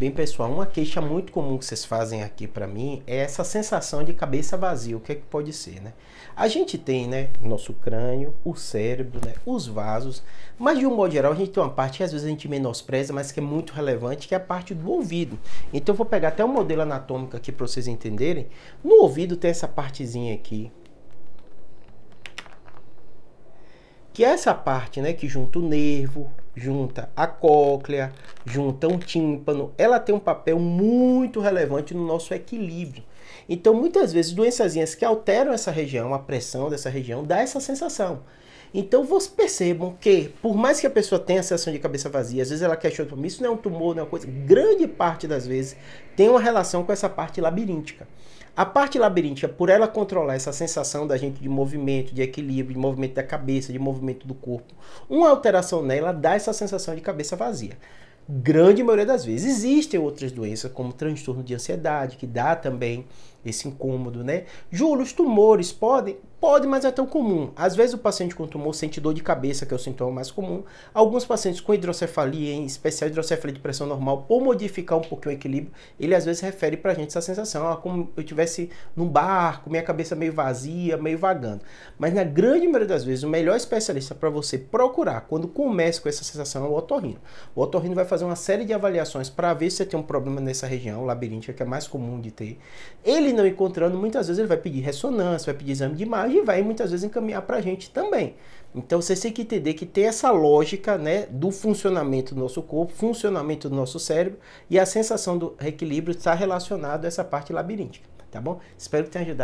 Bem, pessoal, uma queixa muito comum que vocês fazem aqui para mim é essa sensação de cabeça vazia. O que é que pode ser, né? A gente tem, né, nosso crânio, o cérebro, né, os vasos, mas de um modo geral a gente tem uma parte que às vezes a gente menospreza, mas que é muito relevante, que é a parte do ouvido. Então eu vou pegar até um modelo anatômico aqui para vocês entenderem. No ouvido tem essa partezinha aqui, que é essa parte, né, que junta o nervo, junta a cóclea, junta um tímpano. Ela tem um papel muito relevante no nosso equilíbrio. Então, muitas vezes, doençazinhas que alteram essa região, a pressão dessa região, dá essa sensação. Então, vocês percebam que, por mais que a pessoa tenha a sensação de cabeça vazia, às vezes ela questiona, isso não é um tumor, não é uma coisa, grande parte das vezes tem uma relação com essa parte labiríntica. A parte labiríntica, por ela controlar essa sensação da gente de movimento, de equilíbrio, de movimento da cabeça, de movimento do corpo, uma alteração nela dá essa sensação de cabeça vazia. Grande maioria das vezes. Existem outras doenças, como transtorno de ansiedade, que dá também esse incômodo, né? Júlio, os tumores podem Pode, mas é tão comum. Às vezes o paciente com tumor sente dor de cabeça, que é o sintoma mais comum. Alguns pacientes com hidrocefalia, em especial hidrocefalia de pressão normal, por modificar um pouquinho o equilíbrio, ele às vezes refere pra gente essa sensação, ah, como eu tivesse num barco, minha cabeça meio vazia, meio vagando. Mas na grande maioria das vezes, o melhor especialista para você procurar quando começa com essa sensação é o otorrino. O otorrino vai fazer uma série de avaliações para ver se você tem um problema nessa região labiríntica, que é mais comum de ter. Ele não encontrando, muitas vezes ele vai pedir ressonância, vai pedir exame de imagem, e vai muitas vezes encaminhar para a gente também. Então você tem que entender que tem essa lógica né, do funcionamento do nosso corpo, funcionamento do nosso cérebro e a sensação do equilíbrio está relacionado a essa parte labiríntica, tá bom? Espero que tenha ajudado.